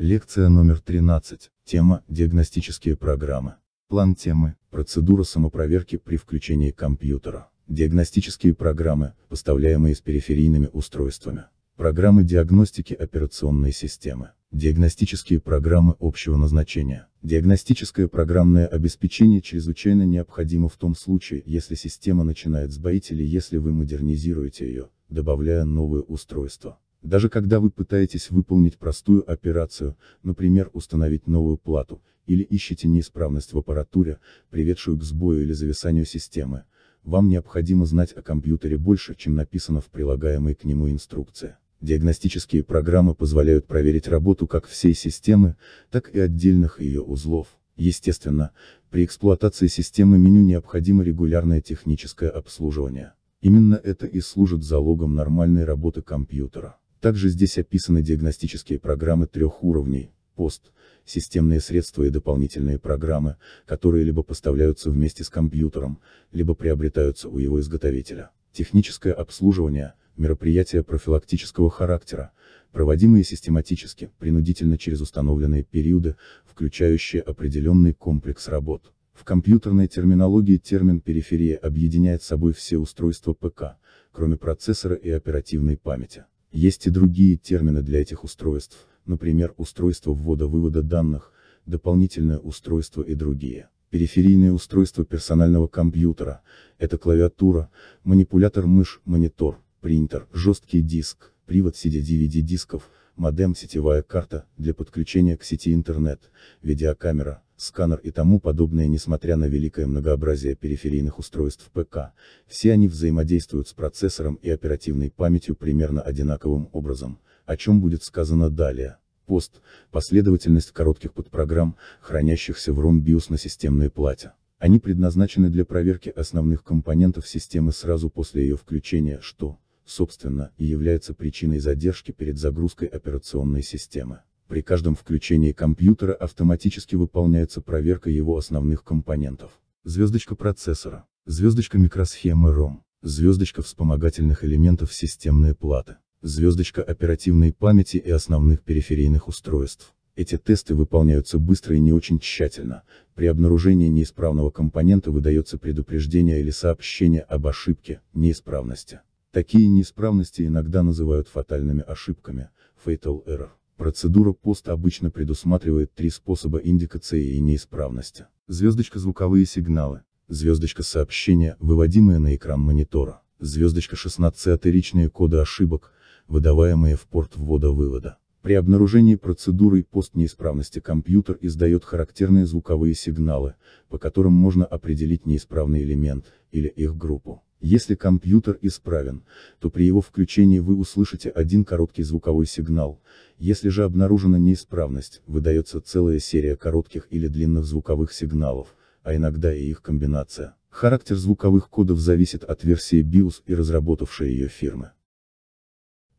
Лекция номер 13. Тема «Диагностические программы». План темы – процедура самопроверки при включении компьютера. Диагностические программы, поставляемые с периферийными устройствами. Программы диагностики операционной системы. Диагностические программы общего назначения. Диагностическое программное обеспечение чрезвычайно необходимо в том случае, если система начинает сбоить или если вы модернизируете ее, добавляя новые устройства. Даже когда вы пытаетесь выполнить простую операцию, например, установить новую плату, или ищете неисправность в аппаратуре, приведшую к сбою или зависанию системы, вам необходимо знать о компьютере больше, чем написано в прилагаемой к нему инструкции. Диагностические программы позволяют проверить работу как всей системы, так и отдельных ее узлов. Естественно, при эксплуатации системы меню необходимо регулярное техническое обслуживание. Именно это и служит залогом нормальной работы компьютера. Также здесь описаны диагностические программы трех уровней, пост, системные средства и дополнительные программы, которые либо поставляются вместе с компьютером, либо приобретаются у его изготовителя. Техническое обслуживание, мероприятия профилактического характера, проводимые систематически, принудительно через установленные периоды, включающие определенный комплекс работ. В компьютерной терминологии термин «периферия» объединяет собой все устройства ПК, кроме процессора и оперативной памяти. Есть и другие термины для этих устройств, например, устройство ввода-вывода данных, дополнительное устройство и другие. периферийные устройства персонального компьютера – это клавиатура, манипулятор мышь, монитор, принтер, жесткий диск, привод CD-DVD дисков – модем сетевая карта, для подключения к сети интернет, видеокамера, сканер и тому подобное несмотря на великое многообразие периферийных устройств ПК, все они взаимодействуют с процессором и оперативной памятью примерно одинаковым образом, о чем будет сказано далее. Пост – последовательность коротких подпрограмм, хранящихся в ROM BIOS на системной плате. Они предназначены для проверки основных компонентов системы сразу после ее включения, что, собственно, и является причиной задержки перед загрузкой операционной системы. При каждом включении компьютера автоматически выполняется проверка его основных компонентов. Звездочка процессора, звездочка микросхемы ROM, звездочка вспомогательных элементов системной платы, звездочка оперативной памяти и основных периферийных устройств. Эти тесты выполняются быстро и не очень тщательно, при обнаружении неисправного компонента выдается предупреждение или сообщение об ошибке, неисправности. Такие неисправности иногда называют фатальными ошибками, fatal error. Процедура пост обычно предусматривает три способа индикации и неисправности. Звездочка звуковые сигналы, звездочка сообщения, выводимые на экран монитора, звездочка 16 атеричные коды ошибок, выдаваемые в порт ввода-вывода. При обнаружении процедуры и неисправности компьютер издает характерные звуковые сигналы, по которым можно определить неисправный элемент, или их группу. Если компьютер исправен, то при его включении вы услышите один короткий звуковой сигнал, если же обнаружена неисправность, выдается целая серия коротких или длинных звуковых сигналов, а иногда и их комбинация. Характер звуковых кодов зависит от версии BIOS и разработавшей ее фирмы.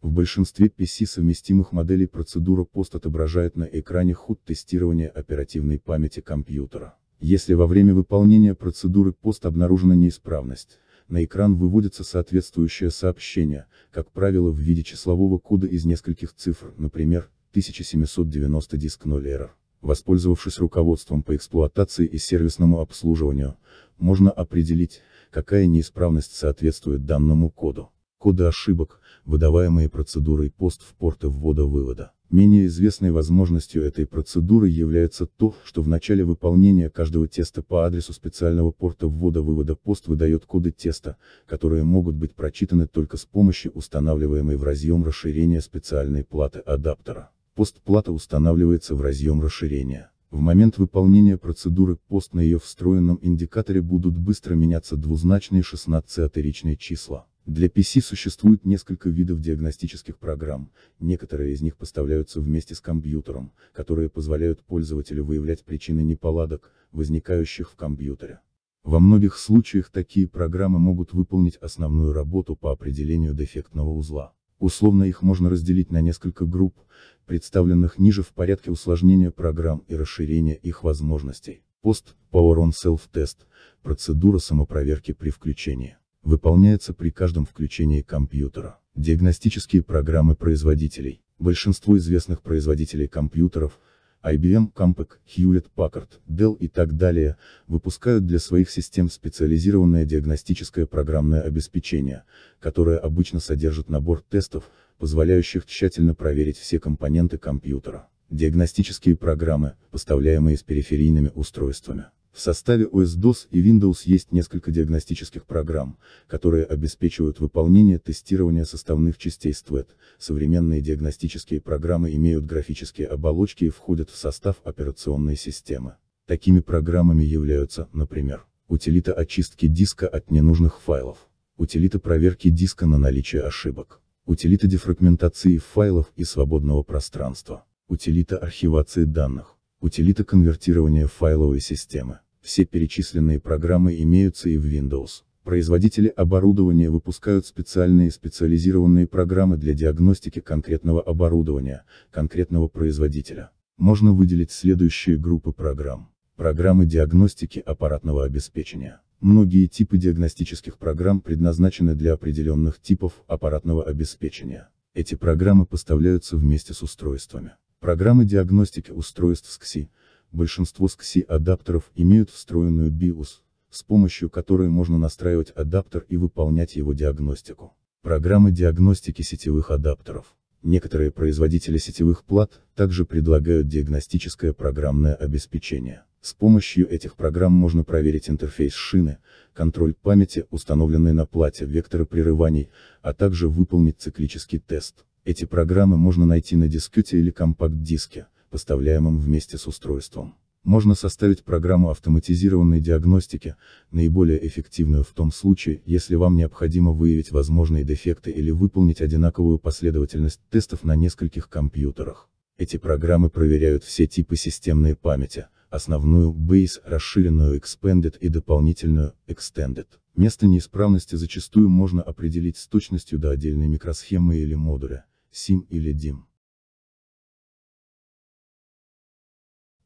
В большинстве PC совместимых моделей процедура POST отображает на экране ход тестирования оперативной памяти компьютера. Если во время выполнения процедуры POST обнаружена неисправность, на экран выводится соответствующее сообщение, как правило в виде числового кода из нескольких цифр, например, 1790 диск 0 error. Воспользовавшись руководством по эксплуатации и сервисному обслуживанию, можно определить, какая неисправность соответствует данному коду коды ошибок, выдаваемые процедурой постфпорта ввода-вывода. Менее известной возможностью этой процедуры является то, что в начале выполнения каждого теста по адресу специального порта ввода-вывода пост выдает коды теста, которые могут быть прочитаны только с помощью устанавливаемой в разъем расширения специальной платы адаптера. Постплата устанавливается в разъем расширения. В момент выполнения процедуры пост на ее встроенном индикаторе будут быстро меняться двузначные 16-ричные числа. Для PC существует несколько видов диагностических программ, некоторые из них поставляются вместе с компьютером, которые позволяют пользователю выявлять причины неполадок, возникающих в компьютере. Во многих случаях такие программы могут выполнить основную работу по определению дефектного узла. Условно их можно разделить на несколько групп, представленных ниже в порядке усложнения программ и расширения их возможностей. Пост, Power on Self-Test, процедура самопроверки при включении выполняется при каждом включении компьютера. Диагностические программы производителей. Большинство известных производителей компьютеров, IBM, Compaq, Hewlett Packard, Dell и так далее, выпускают для своих систем специализированное диагностическое программное обеспечение, которое обычно содержит набор тестов, позволяющих тщательно проверить все компоненты компьютера. Диагностические программы, поставляемые с периферийными устройствами. В составе OS-DOS и Windows есть несколько диагностических программ, которые обеспечивают выполнение тестирования составных частей ствет. Современные диагностические программы имеют графические оболочки и входят в состав операционной системы. Такими программами являются, например, утилита очистки диска от ненужных файлов, утилита проверки диска на наличие ошибок, утилита дефрагментации файлов и свободного пространства, утилита архивации данных утилита конвертирования файловой системы. Все перечисленные программы имеются и в Windows. Производители оборудования выпускают специальные специализированные программы для диагностики конкретного оборудования, конкретного производителя. Можно выделить следующие группы программ. Программы диагностики аппаратного обеспечения. Многие типы диагностических программ предназначены для определенных типов аппаратного обеспечения. Эти программы поставляются вместе с устройствами. Программы диагностики устройств с КСИ. Большинство SCSI-адаптеров имеют встроенную BIOS, с помощью которой можно настраивать адаптер и выполнять его диагностику. Программы диагностики сетевых адаптеров. Некоторые производители сетевых плат также предлагают диагностическое программное обеспечение. С помощью этих программ можно проверить интерфейс шины, контроль памяти, установленной на плате, векторы прерываний, а также выполнить циклический тест. Эти программы можно найти на дискете или компакт-диске, поставляемом вместе с устройством. Можно составить программу автоматизированной диагностики, наиболее эффективную в том случае, если вам необходимо выявить возможные дефекты или выполнить одинаковую последовательность тестов на нескольких компьютерах. Эти программы проверяют все типы системной памяти, основную, Base, расширенную Expanded и дополнительную, Extended. Место неисправности зачастую можно определить с точностью до отдельной микросхемы или модуля, SIM или DIM.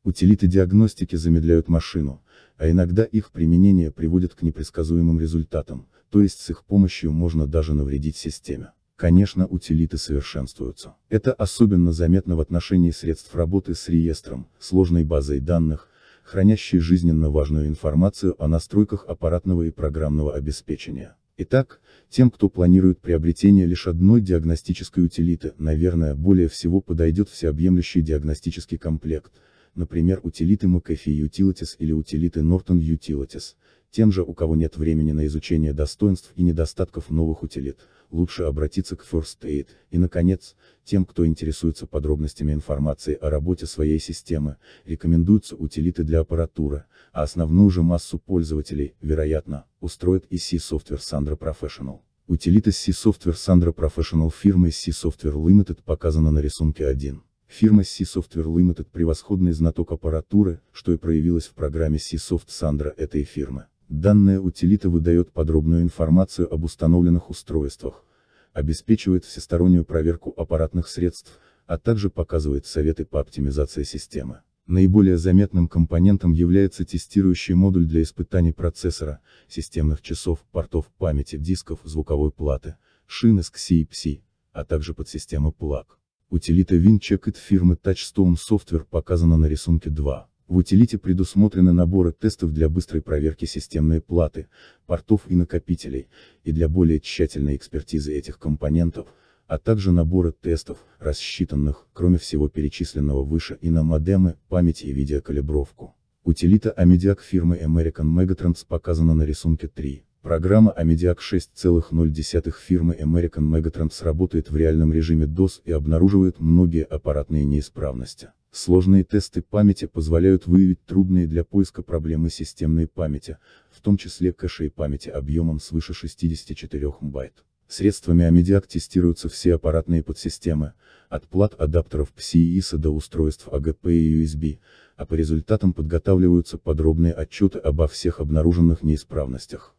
Утилиты диагностики замедляют машину, а иногда их применение приводит к непредсказуемым результатам, то есть с их помощью можно даже навредить системе. Конечно, утилиты совершенствуются. Это особенно заметно в отношении средств работы с реестром, сложной базой данных, хранящей жизненно важную информацию о настройках аппаратного и программного обеспечения. Итак, тем, кто планирует приобретение лишь одной диагностической утилиты, наверное, более всего подойдет всеобъемлющий диагностический комплект, например, утилиты McAfee Utilities или утилиты Norton Utilities, тем же, у кого нет времени на изучение достоинств и недостатков новых утилит лучше обратиться к First Aid, и наконец, тем, кто интересуется подробностями информации о работе своей системы, рекомендуются утилиты для аппаратуры, а основную же массу пользователей, вероятно, устроит и C-Software Sandra Professional. Утилита C-Software Sandra Professional фирмы C-Software Limited показана на рисунке 1. Фирма C-Software Limited превосходный знаток аппаратуры, что и проявилось в программе C-Soft Sandra этой фирмы. Данная утилита выдает подробную информацию об установленных устройствах, обеспечивает всестороннюю проверку аппаратных средств, а также показывает советы по оптимизации системы. Наиболее заметным компонентом является тестирующий модуль для испытаний процессора, системных часов, портов памяти, дисков, звуковой платы, шин SCSI и PSI, а также подсистемы PLAG. Утилита WinCheck от фирмы Touchstone Software показана на рисунке 2. В утилите предусмотрены наборы тестов для быстрой проверки системной платы, портов и накопителей, и для более тщательной экспертизы этих компонентов, а также наборы тестов, рассчитанных, кроме всего перечисленного выше, и на модемы, память и видеокалибровку. Утилита Amidiac фирмы American Megatrends показана на рисунке 3. Программа Amidiac 6.0 фирмы American Megatrends работает в реальном режиме DOS и обнаруживает многие аппаратные неисправности. Сложные тесты памяти позволяют выявить трудные для поиска проблемы системной памяти, в том числе кэшей памяти объемом свыше 64 мбайт. Средствами Амедиак тестируются все аппаратные подсистемы, от плат адаптеров PCI ISA до устройств AGP а и USB, а по результатам подготавливаются подробные отчеты обо всех обнаруженных неисправностях.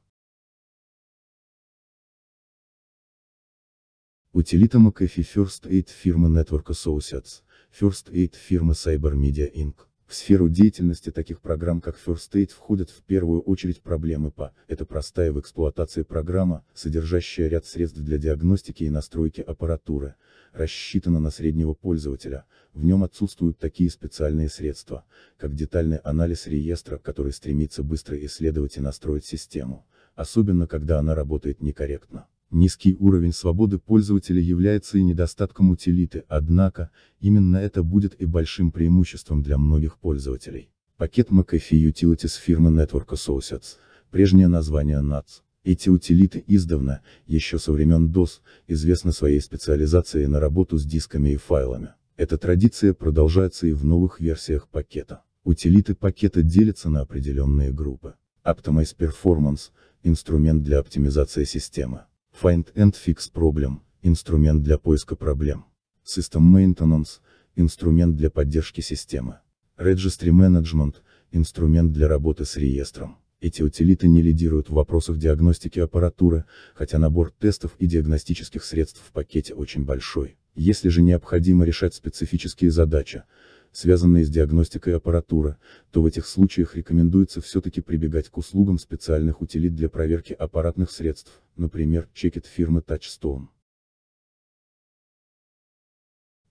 Утилита McAfee First Aid фирмы Network Associates First Aid фирмы Cyber Media Inc. В сферу деятельности таких программ как First Aid входят в первую очередь проблемы ПА, это простая в эксплуатации программа, содержащая ряд средств для диагностики и настройки аппаратуры, рассчитана на среднего пользователя, в нем отсутствуют такие специальные средства, как детальный анализ реестра, который стремится быстро исследовать и настроить систему, особенно когда она работает некорректно. Низкий уровень свободы пользователя является и недостатком утилиты, однако, именно это будет и большим преимуществом для многих пользователей. Пакет McAfee Utilities фирмы Network Associates, прежнее название NATS. Эти утилиты издавна, еще со времен DOS, известны своей специализацией на работу с дисками и файлами. Эта традиция продолжается и в новых версиях пакета. Утилиты пакета делятся на определенные группы. Optimize Performance – инструмент для оптимизации системы. Find and Fix Problem – инструмент для поиска проблем. System Maintenance – инструмент для поддержки системы. Registry Management – инструмент для работы с реестром. Эти утилиты не лидируют в вопросах диагностики аппаратуры, хотя набор тестов и диагностических средств в пакете очень большой. Если же необходимо решать специфические задачи, связанные с диагностикой аппаратура, то в этих случаях рекомендуется все-таки прибегать к услугам специальных утилит для проверки аппаратных средств, например, чекет фирмы Touchstone.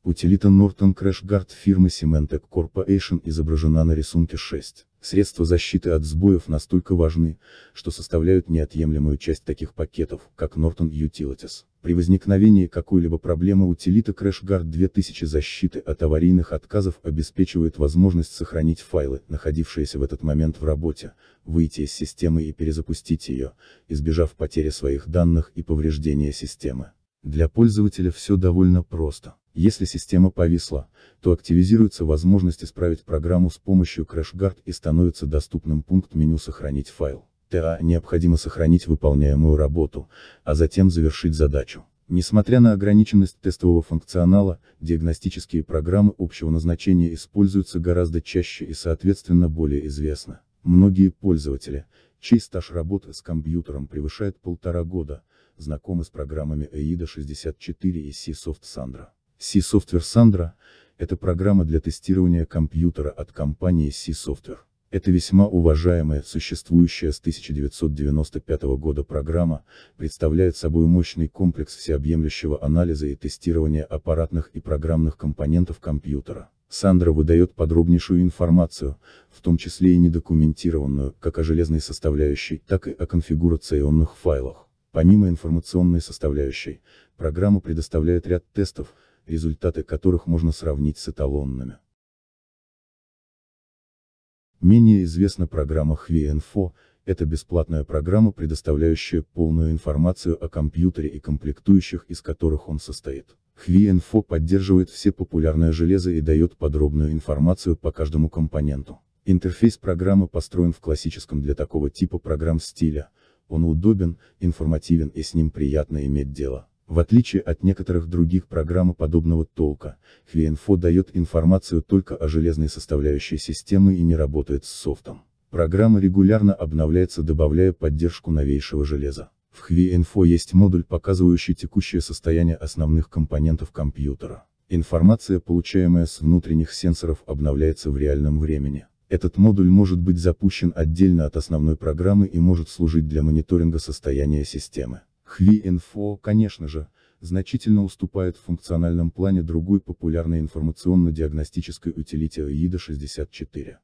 Утилита Norton CrashGuard фирмы Symantec Corporation изображена на рисунке 6. Средства защиты от сбоев настолько важны, что составляют неотъемлемую часть таких пакетов, как Norton Utilities. При возникновении какой-либо проблемы утилита CrashGuard 2000 защиты от аварийных отказов обеспечивает возможность сохранить файлы, находившиеся в этот момент в работе, выйти из системы и перезапустить ее, избежав потери своих данных и повреждения системы. Для пользователя все довольно просто. Если система повисла, то активизируется возможность исправить программу с помощью CrashGuard и становится доступным пункт меню «Сохранить файл». ТА необходимо сохранить выполняемую работу, а затем завершить задачу. Несмотря на ограниченность тестового функционала, диагностические программы общего назначения используются гораздо чаще и соответственно более известны. Многие пользователи, чей стаж работы с компьютером превышает полтора года, знакомы с программами AIDA 64 и C-Soft Sandra. C-Software Sandra – это программа для тестирования компьютера от компании C-Software. Это весьма уважаемая, существующая с 1995 года программа, представляет собой мощный комплекс всеобъемлющего анализа и тестирования аппаратных и программных компонентов компьютера. Сандра выдает подробнейшую информацию, в том числе и недокументированную, как о железной составляющей, так и о конфигурационных файлах. Помимо информационной составляющей, программа предоставляет ряд тестов, результаты которых можно сравнить с эталонными. Менее известна программа HVINFO, это бесплатная программа, предоставляющая полную информацию о компьютере и комплектующих, из которых он состоит. HVINFO поддерживает все популярное железо и дает подробную информацию по каждому компоненту. Интерфейс программы построен в классическом для такого типа программ стиля, он удобен, информативен и с ним приятно иметь дело. В отличие от некоторых других программ подобного толка, Хвеинфо дает информацию только о железной составляющей системы и не работает с софтом. Программа регулярно обновляется добавляя поддержку новейшего железа. В Хвеинфо есть модуль, показывающий текущее состояние основных компонентов компьютера. Информация, получаемая с внутренних сенсоров, обновляется в реальном времени. Этот модуль может быть запущен отдельно от основной программы и может служить для мониторинга состояния системы. Хви-Инфо, конечно же, значительно уступает в функциональном плане другой популярной информационно-диагностической утилите AIDA 64.